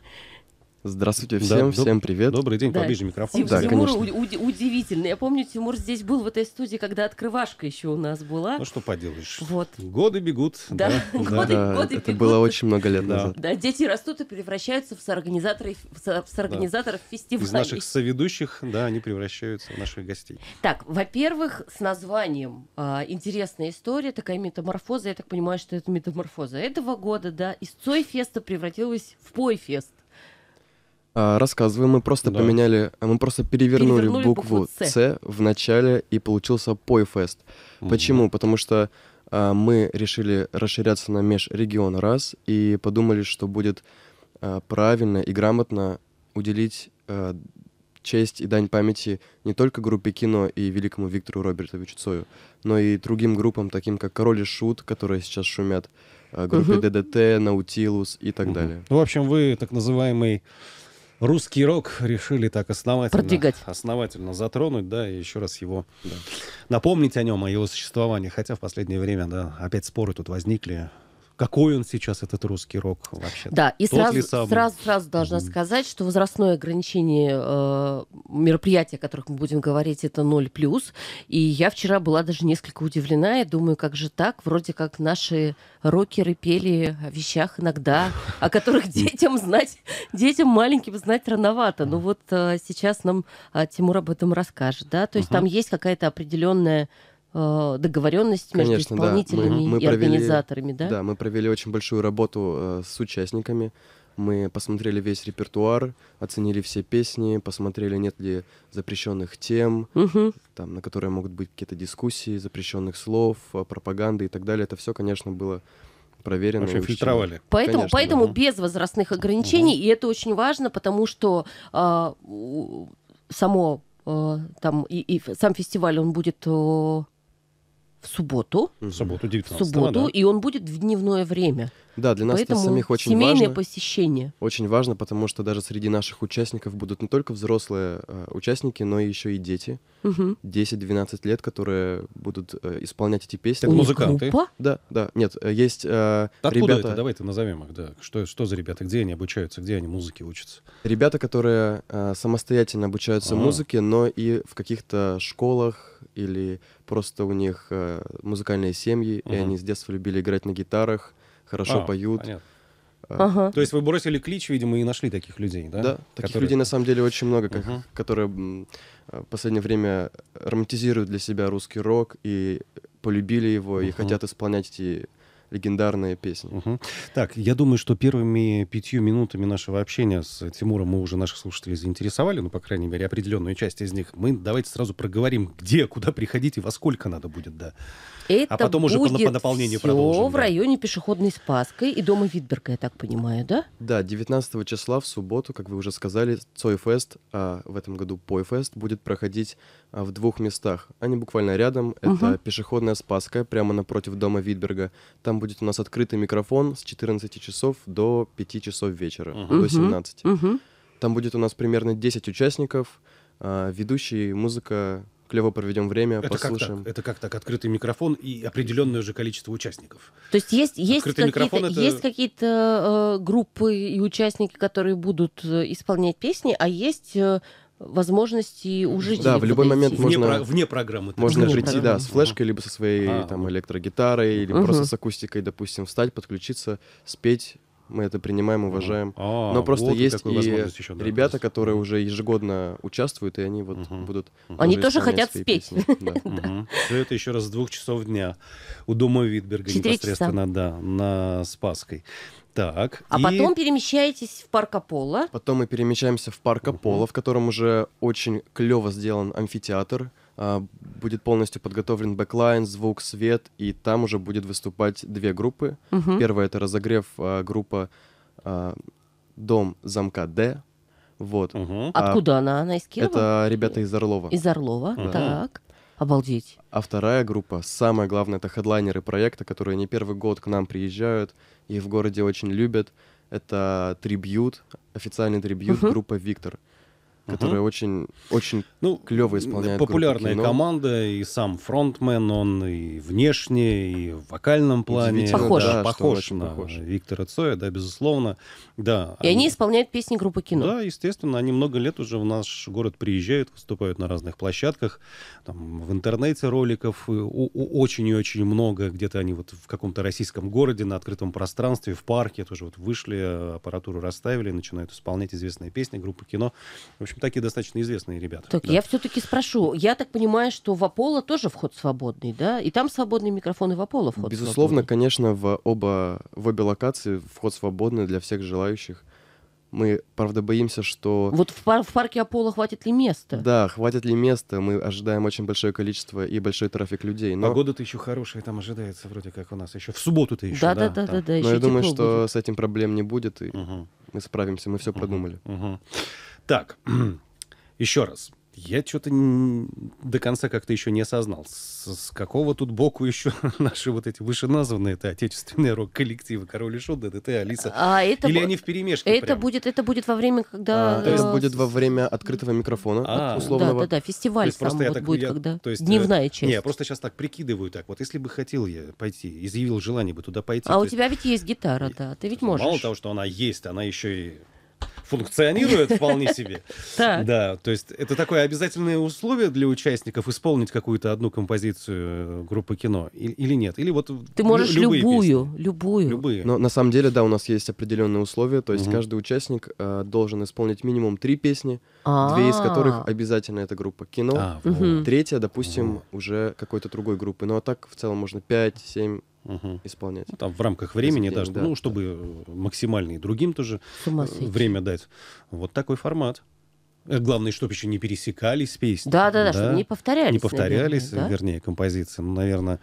Здравствуйте всем, да, всем привет. Добрый день, да. поближе микрофон. Тим, да, Тимур конечно. У- удивительно. Я помню, Тимур здесь был в этой студии, когда открывашка еще у нас была. Ну что поделаешь. Вот. Годы бегут. Да, да. <laughs> годы, да, годы это бегут. было очень много лет да. назад. Да, дети растут и превращаются в сорганизаторов, в организаторов да. фестивалей. Из наших соведущих, да, они превращаются в наших гостей. Так, во-первых, с названием а, интересная история, такая метаморфоза. Я так понимаю, что это метаморфоза этого года, да. Из Цойфеста превратилась в Пойфест. А, рассказываю, мы просто да. поменяли, мы просто перевернули, перевернули букву С в начале и получился Пойфест. Угу. Почему? Потому что а, мы решили расширяться на межрегион раз и подумали, что будет а, правильно и грамотно уделить а, честь и дань памяти не только группе кино и великому Виктору Робертовичу Цою, но и другим группам, таким как Король и Шут, которые сейчас шумят, а, группе угу. ДДТ, Наутилус и так угу. далее. Ну, в общем, вы так называемый русский рок решили так основательно, Продвигать. основательно затронуть, да, и еще раз его да, напомнить о нем, о его существовании. Хотя в последнее время, да, опять споры тут возникли какой он сейчас, этот русский рок вообще. Да, и сразу, сразу, сразу должна сказать, что возрастное ограничение э, мероприятий, о которых мы будем говорить, это 0+. И я вчера была даже несколько удивлена. Я думаю, как же так? Вроде как наши рокеры пели о вещах иногда, о которых <laughs> детям знать, детям маленьким знать рановато. Но ну вот э, сейчас нам э, Тимур об этом расскажет. Да? То есть там есть какая-то определенная Э, договоренность Конечно, между исполнителями да. мы, мы и провели, организаторами, да? Да, мы провели очень большую работу э, с участниками. Мы посмотрели весь репертуар, оценили все песни, посмотрели, нет ли запрещенных тем, угу. там, на которые могут быть какие-то дискуссии, запрещенных слов, э, пропаганды и так далее. Это все, конечно, было проверено. Вообще фильтровали. Поэтому, Конечно, поэтому да. без возрастных ограничений, угу. и это очень важно, потому что э, само э, там и, и сам фестиваль он будет э, субботу. В субботу 19 субботу, да. и он будет в дневное время. Да, для нас Поэтому это самих очень семейное важно. Семейное посещение. Очень важно, потому что даже среди наших участников будут не только взрослые э, участники, но еще и дети. Угу. 10-12 лет, которые будут э, исполнять эти песни. Это музыканты? Группа? Да, да. Нет, э, есть э, Откуда ребята... это? Давай ты назовем их, да. Что, что за ребята? Где они обучаются? Где они музыке учатся? Ребята, которые э, самостоятельно обучаются А-а-а. музыке, но и в каких-то школах или просто у них э, музыкальные семьи, угу. и они с детства любили играть на гитарах, хорошо а, поют. Понятно. Э, ага. То есть вы бросили клич, видимо, и нашли таких людей, да? Да, таких которые... людей на самом деле очень много, как, угу. которые э, в последнее время романтизируют для себя русский рок и полюбили его, угу. и хотят исполнять эти легендарная песня. Угу. Так, я думаю, что первыми пятью минутами нашего общения с Тимуром мы уже наших слушателей заинтересовали, ну, по крайней мере, определенную часть из них. Мы давайте сразу проговорим, где, куда приходить и во сколько надо будет, да. Это а потом уже по, по наполнению все продолжим. в да. районе пешеходной Спаской и дома Витберга, я так понимаю, да? Да, 19 числа в субботу, как вы уже сказали, Цойфест, а в этом году Пойфест, будет проходить а, в двух местах. Они буквально рядом. Это угу. пешеходная Спаска, прямо напротив дома Витберга. Там будет у нас открытый микрофон с 14 часов до 5 часов вечера, угу. до 17. Угу. Там будет у нас примерно 10 участников, а, ведущий, музыка, клево проведем время, это послушаем. Как так? Это как так? Открытый микрофон и определенное же количество участников. То есть есть, есть какие-то это... есть какие-то э, группы и участники, которые будут э, исполнять песни, а есть э, возможности у Да, в любой подойти. момент можно... Вне, про... вне программы. Можно вне прийти, программы. да, с флешкой, либо со своей а, там электрогитарой, или угу. просто с акустикой, допустим, встать, подключиться, спеть, мы это принимаем, уважаем. А, Но просто вот есть и еще, да, ребята, есть. которые уже ежегодно участвуют, и они вот угу. будут... Угу. Они тоже хотят спеть. <laughs> Все это еще раз с двух часов дня у дома Витберга непосредственно, да, на Спасской. Так. А и... потом перемещаетесь в парк Аполло. Потом мы перемещаемся в парк Аполло, в котором уже очень клево сделан амфитеатр. А, будет полностью подготовлен бэклайн, звук, свет, и там уже будет выступать две группы. Угу. Первая — это разогрев а, группа а, «Дом замка Д», вот. Угу. Откуда а, она? Она из Кирова? Это ребята из Орлова. Из Орлова, угу. так. Обалдеть. А вторая группа, самое главное, это хедлайнеры проекта, которые не первый год к нам приезжают и в городе очень любят. Это трибьют, официальный трибьют угу. группа «Виктор» которые uh-huh. очень, очень ну, клево исполняют. Популярная кино. команда, и сам фронтмен, он и внешне, и в вокальном плане. Похож. Да, да, похож на похож. Виктора Цоя, да, безусловно. Да, и они... они исполняют песни группы кино. Да, естественно, они много лет уже в наш город приезжают, выступают на разных площадках, там, в интернете роликов очень и очень много, где-то они вот в каком-то российском городе, на открытом пространстве, в парке тоже вот вышли, аппаратуру расставили, начинают исполнять известные песни группы кино. В общем, общем, такие достаточно известные ребята. Так, да. я все-таки спрошу. Я так понимаю, что в Аполло тоже вход свободный, да? И там свободный микрофон, и в Аполло вход Безусловно, свободный. конечно, в, оба, в обе локации вход свободный для всех желающих. Мы, правда, боимся, что... Вот в, пар- в парке Аполло хватит ли места? Да, хватит ли места. Мы ожидаем очень большое количество и большой трафик людей. Но... Погода-то еще хорошая там ожидается, вроде как у нас еще. В субботу-то еще, да? Да, да, да. да, да, но я думаю, что будет. с этим проблем не будет, и угу. мы справимся, мы все угу. продумали. Угу. Так, <clears throat> еще раз. Я что-то до конца как-то еще не осознал, с, с какого тут боку еще <laughs> наши вот эти вышеназванные это отечественные рок-коллективы Король и Шут, ДДТ, Алиса. А это Или б... они в перемешке Это прям? будет, это будет во время, когда... А, то есть будет во время открытого микрофона а, условного. Да, да, да, фестиваль то есть сам просто вот так, будет, я, когда то есть, дневная часть. Э, не, я просто сейчас так прикидываю так, вот если бы хотел я пойти, изъявил желание бы туда пойти. А у есть... тебя ведь есть гитара, да, ты ведь можешь. Мало того, что она есть, она еще и функционирует вполне <laughs> себе. Да, то есть это такое обязательное условие для участников исполнить какую-то одну композицию э, группы кино или нет? Или вот Ты можешь любую, любую. Любые. Но на самом деле, да, у нас есть определенные условия, то есть каждый участник э, должен исполнить минимум три песни, а. две из которых обязательно это группа кино, а, третья, допустим, уже какой-то другой группы. Ну а так в целом можно пять, семь угу. исполнять. Ну, там в рамках времени даже, да, ну, чтобы да. Э, максимально и другим тоже э, время дать. Вот такой формат. Э, главное, чтобы еще не пересекались песни. Да, да, да, чтобы не повторялись. Не повторялись, наверное, да? вернее, композиции. Ну, наверное.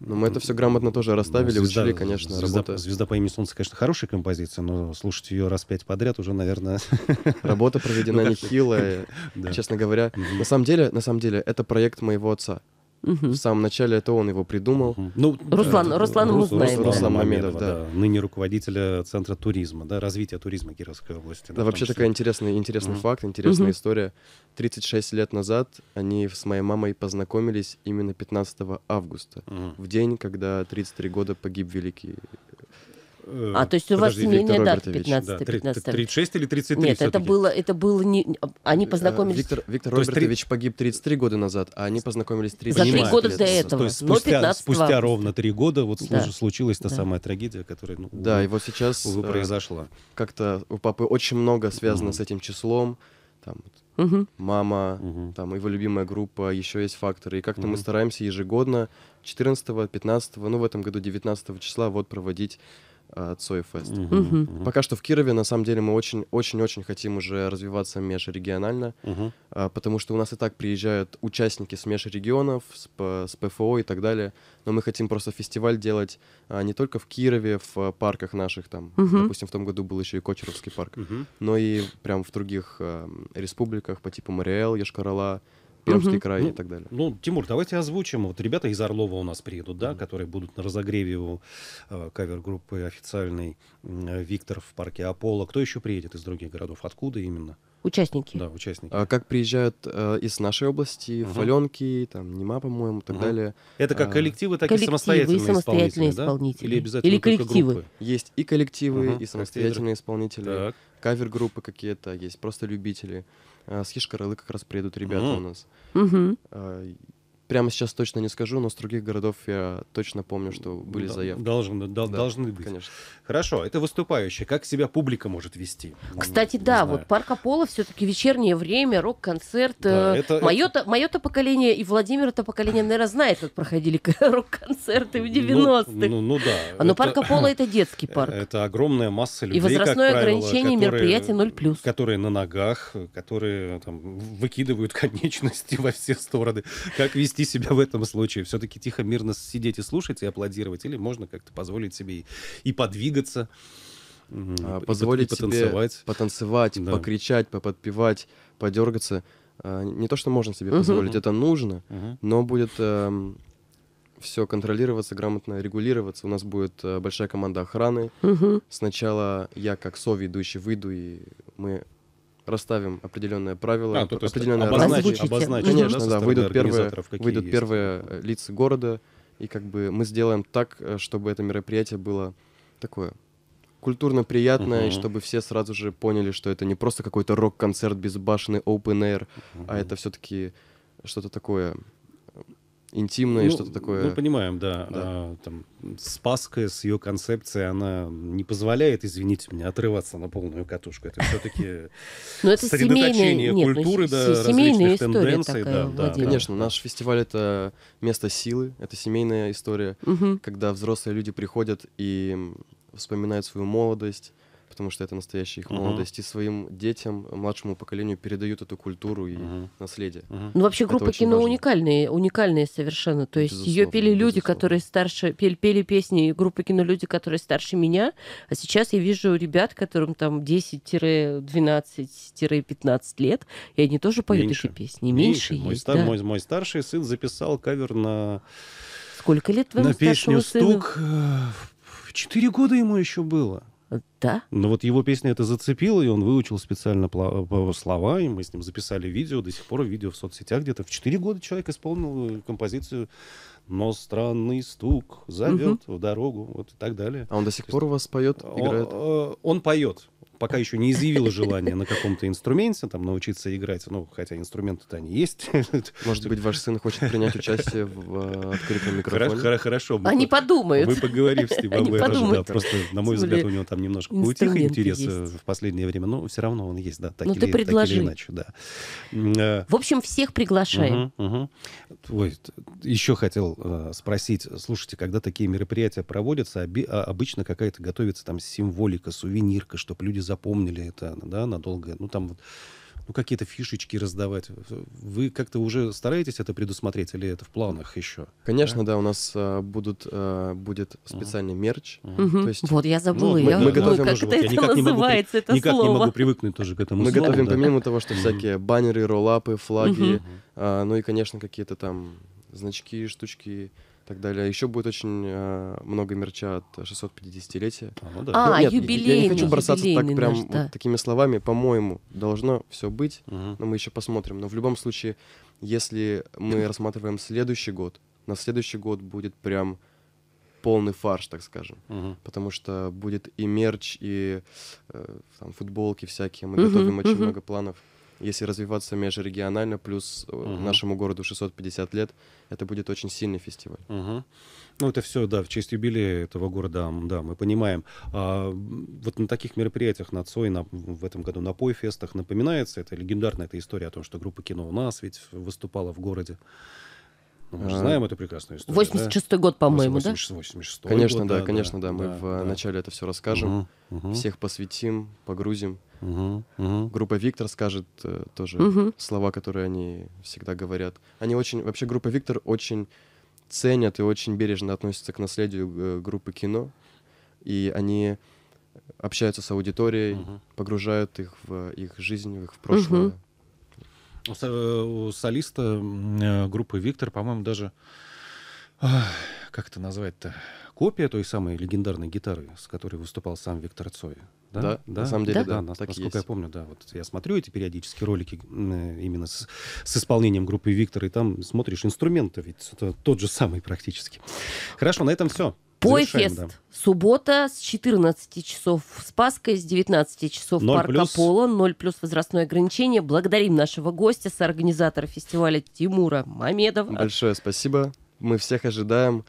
Но ну, мы это все грамотно тоже расставили, звезда, учили, конечно. Звезда, работа... звезда по имени Солнце, конечно, хорошая композиция, но слушать ее раз пять подряд уже, наверное. <laughs> Работа проведена <laughs> нехилая. <laughs> Честно говоря, на самом деле, на самом деле, это проект моего отца. Угу. В самом начале это он его придумал. Угу. Ну, э, Руслан, да, Руслан, Рус, мы знаем. Руслан да. Мамедов, да. да. Ныне руководителя Центра туризма, да, развития туризма Кировской области. Да, да вообще такой интересный, интересный угу. факт, интересная угу. история. 36 лет назад они с моей мамой познакомились именно 15 августа, угу. в день, когда 33 года погиб великий а, то есть у вас семейная дата 15 да, 15 36 или 33 Нет, это было, это было не... Они э, познакомились... Виктор, Виктор Робертович 3... погиб 33 года назад, а они познакомились 30 За три года лет до этого. То есть спустя, спустя ровно три года вот да. случилась та да. самая трагедия, которая, ну, Да, его вот сейчас... Увы, э, произошла. Как-то у папы очень много связано mm-hmm. с этим числом. Там, угу. мама, угу. там его любимая группа, еще есть факторы. И как-то угу. мы стараемся ежегодно 14, го 15, го ну в этом году 19 числа вот проводить Э, Цой Фест. Угу, угу. Пока что в Кирове, на самом деле, мы очень-очень-очень хотим уже развиваться межрегионально, угу. потому что у нас и так приезжают участники с межрегионов, с, с ПФО и так далее, но мы хотим просто фестиваль делать э, не только в Кирове, в парках наших, там, угу. допустим, в том году был еще и Кочеровский парк, угу. но и прям в других эм, республиках по типу Мариэл, Яшкарала, Пермский угу. край ну, и так далее. Ну, Тимур, давайте озвучим. Вот ребята из Орлова у нас приедут, да, угу. которые будут на разогреве у э, кавер-группы официальный э, Виктор в парке Аполло. Кто еще приедет из других городов? Откуда именно? Участники. Да, участники. А, как приезжают э, из нашей области, угу. Фаленки, там, Нема, по-моему, и так угу. далее. Это как а, коллективы, так коллективы и самостоятельные, и самостоятельные исполнители, исполнители. Да? Или обязательно Или коллективы. Группы? Есть и коллективы, угу. и самостоятельные исполнители, кавер-группы какие-то, есть просто любители. Э, с Хишкарылы как раз приедут ребята у нас. Прямо сейчас точно не скажу, но с других городов я точно помню, что были заявки. Должны, да, да, должны быть. Конечно. Хорошо, это выступающие. Как себя публика может вести? Ну, Кстати, не, да, не вот парк Аполло все-таки вечернее время, рок-концерт. Да, э, это, мое-то, это... мое-то поколение и владимир это поколение, наверное, знает, как проходили <laughs> рок-концерты в 90-х. Ну, ну, ну да. А, но ну, это... парк Аполло — это детский парк. <laughs> Это огромная масса людей, И возрастное как ограничение правило, мероприятия 0+. Которые на ногах, которые там, выкидывают <laughs> конечности во все стороны. Как вести вести себя в этом случае? Все-таки тихо, мирно сидеть и слушать, и аплодировать? Или можно как-то позволить себе и, и подвигаться? А, и позволить и потанцевать. себе потанцевать, да. покричать, поподпевать, подергаться. А, не то, что можно себе позволить, это нужно, но будет эм, все контролироваться, грамотно регулироваться. У нас будет э, большая команда охраны. Сначала я, как ведущий выйду, и мы расставим определенные правила, а, то, то определенные обозначить, обозначить, конечно, да, выйдут первые, выйдут есть? первые э, лица города, и как бы мы сделаем так, э, чтобы это мероприятие было такое культурно приятное, uh-huh. и чтобы все сразу же поняли, что это не просто какой-то рок-концерт безбашенный open air, uh-huh. а это все-таки что-то такое интимное, ну, что-то такое. Мы ну, понимаем, да. да. А, там, Спаска с ее концепцией, она не позволяет, извините меня, отрываться на полную катушку. Это все-таки <laughs> ну, сосредоточение ну, культуры, да, различных тенденций. Конечно, наш фестиваль — это место силы, это семейная история, когда взрослые люди приходят и вспоминают свою молодость, потому что это настоящая их uh-huh. молодость, и своим детям, младшему поколению передают эту культуру и uh-huh. наследие. Uh-huh. Ну, вообще, группа это кино важно. уникальная, уникальная совершенно. То есть безусловно, ее пели люди, которые старше, пели, пели песни группы кино люди, которые старше меня, а сейчас я вижу ребят, которым там 10-12-15 лет, и они тоже поют меньше. эти песни. Меньше, меньше. Есть, мой, да. мой, мой старший сын записал кавер на... Сколько лет твоему На песню сыну? «Стук» э, Четыре года ему еще было. Да? Но ну, вот его песня это зацепила, и он выучил специально слова, и мы с ним записали видео, до сих пор видео в соцсетях где-то. В 4 года человек исполнил э, композицию «Но странный стук зовет угу. в дорогу», вот и так далее. А он до сих пор у вас поет, играет? Он, э, он поет, пока еще не изъявила желание на каком-то инструменте там научиться играть, ну, хотя инструменты-то они есть. Может быть, ваш сын хочет принять участие в э, открытом микрофоне? Хорошо. Они подумают. Мы поговорим с ним об этом. Просто, на мой взгляд, у него там немножко поутих интерес э, в последнее время, но все равно он есть, да, так ну, или иначе. Э, в общем, всех приглашаем. Еще хотел спросить, слушайте, когда такие мероприятия проводятся, а, обычно какая-то готовится там символика, сувенирка, чтобы люди запомнили это, да, надолго. Ну, там вот ну, какие-то фишечки раздавать. Вы как-то уже стараетесь это предусмотреть или это в планах еще? Конечно, да, да у нас а, будут, а, будет специальный uh-huh. мерч. Uh-huh. То есть, вот я забыла, ну, я... мы готовим... Ой, как уже, это, вот, я называется, не могу, это никак слово. не могу привыкнуть тоже к этому Мы слову, готовим да. помимо того, что всякие баннеры, роллапы, флаги, uh-huh. а, ну и, конечно, какие-то там значки, штучки, так далее. А еще будет очень э, много мерча от 650-летия. А, ну, да. а ну, нет, юбилейный. Я, я не хочу бросаться так прям наш, да. вот такими словами. По-моему, должно все быть, угу. но мы еще посмотрим. Но в любом случае, если мы рассматриваем следующий год, на следующий год будет прям полный фарш, так скажем. Угу. Потому что будет и мерч, и э, там, футболки всякие. Мы угу, готовим угу. очень много планов если развиваться межрегионально, плюс угу. нашему городу 650 лет, это будет очень сильный фестиваль. Угу. Ну, это все, да, в честь юбилея этого города, да, мы понимаем. А, вот на таких мероприятиях, на ЦОИ, на, в этом году на Пойфестах напоминается, это легендарная эта история о том, что группа кино у нас ведь выступала в городе. Ну, мы же а, знаем эту прекрасную историю. 86-й год, по-моему, да? 86 конечно, год, да, да, конечно, да. Мы да, в э, да. начале это все расскажем, угу, угу. всех посвятим, погрузим. Угу, угу. Группа Виктор скажет э, тоже угу. слова, которые они всегда говорят. Они очень, вообще группа Виктор очень ценят и очень бережно относятся к наследию э, группы кино, и они общаются с аудиторией, угу. погружают их в их жизнь, в их прошлое. Угу. У солиста э, группы Виктор, по-моему, даже как это назвать-то? копия той самой легендарной гитары, с которой выступал сам Виктор Цой. Да, да, да? на самом деле, да, да, да так насколько есть. я помню, да, вот я смотрю эти периодически ролики именно с, с исполнением группы Виктор, и там смотришь инструменты, ведь это тот же самый практически. Хорошо, на этом все. Пойфест. Да. Суббота с 14 часов в Спаской, с 19 часов в Парк плюс. Поло, 0 плюс возрастное ограничение. Благодарим нашего гостя, соорганизатора фестиваля Тимура Мамедова. Большое спасибо. Мы всех ожидаем.